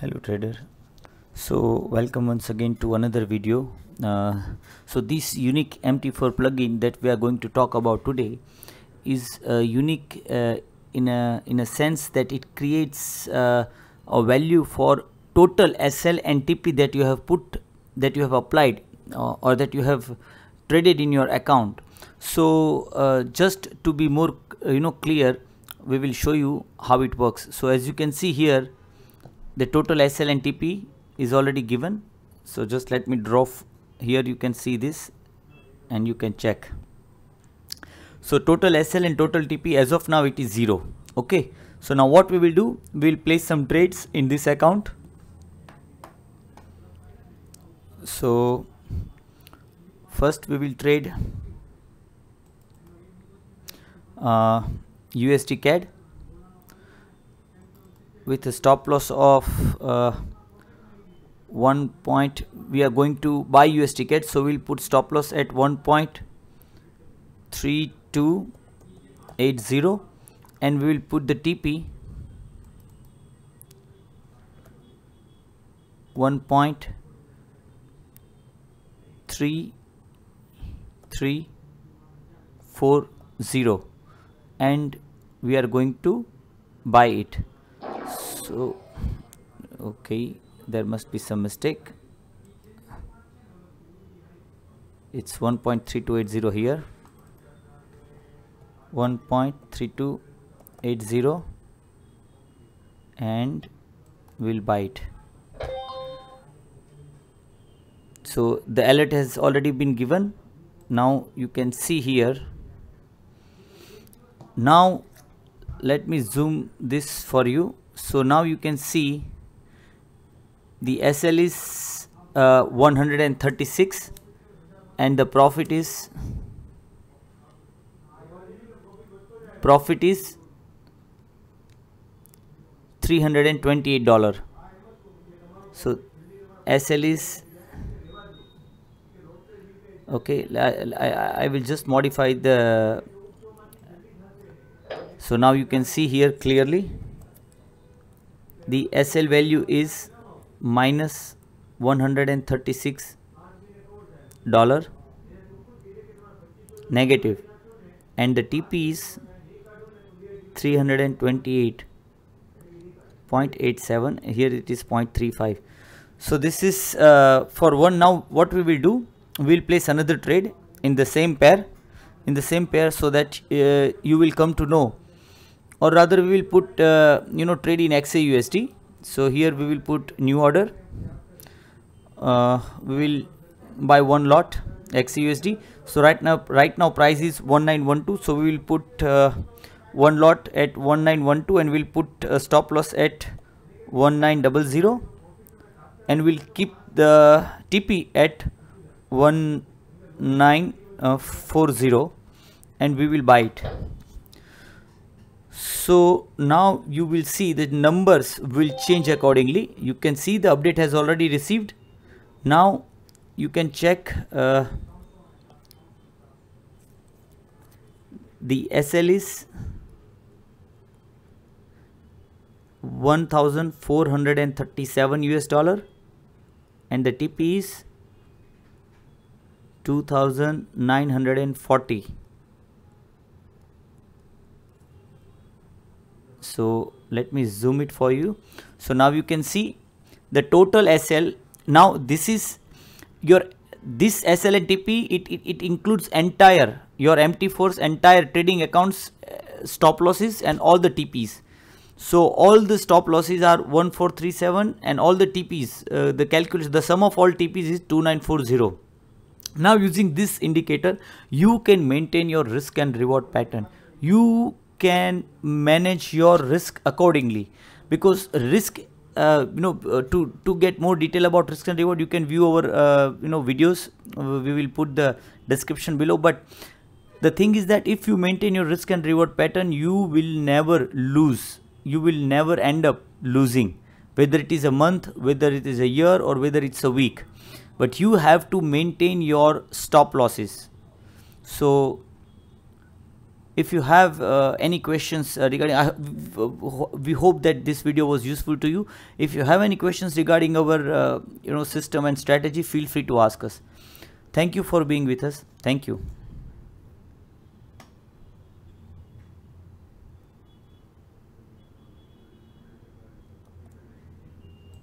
hello trader so welcome once again to another video uh, so this unique mt4 plugin that we are going to talk about today is uh, unique uh, in a in a sense that it creates uh, a value for total sl and tp that you have put that you have applied uh, or that you have traded in your account so uh, just to be more you know clear we will show you how it works so as you can see here the total SL and TP is already given. So just let me draw here you can see this and you can check. So total SL and total TP as of now it is 0. Okay. So now what we will do, we will place some trades in this account. So first we will trade uh, USD CAD with a stop loss of uh, one point we are going to buy US ticket so we'll put stop loss at 1.3280 and we will put the TP 1.3340 and we are going to buy it so okay there must be some mistake it's 1.3280 here 1.3280 and we'll buy it so the alert has already been given now you can see here now let me zoom this for you so now you can see the SL is uh, 136 and the profit is profit is 328 dollar so SL is okay I, I, I will just modify the so now you can see here clearly the SL value is minus 136 dollar negative and the TP is 328.87 here it is 0.35 so this is uh, for one now what we will do we will place another trade in the same pair in the same pair so that uh, you will come to know or rather we will put uh, you know trade in XA USD so here we will put new order uh, we will buy one lot XA USD so right now right now price is 1912 so we will put uh, one lot at 1912 and we'll put a stop loss at 1900 and we'll keep the TP at 1940 uh, and we will buy it so now you will see the numbers will change accordingly you can see the update has already received now you can check uh, the SL is 1437 US dollar and the TP is 2940 so let me zoom it for you so now you can see the total SL now this is your this SL and TP it, it, it includes entire your mt force, entire trading accounts uh, stop losses and all the TPs so all the stop losses are 1437 and all the TPs uh, the calculation the sum of all TPs is 2940 now using this indicator you can maintain your risk and reward pattern you can manage your risk accordingly because risk uh, you know uh, to to get more detail about risk and reward you can view our uh, you know videos we will put the description below but the thing is that if you maintain your risk and reward pattern you will never lose you will never end up losing whether it is a month whether it is a year or whether it's a week but you have to maintain your stop losses so if you have uh, any questions uh, regarding uh, we hope that this video was useful to you if you have any questions regarding our uh, you know system and strategy feel free to ask us thank you for being with us thank you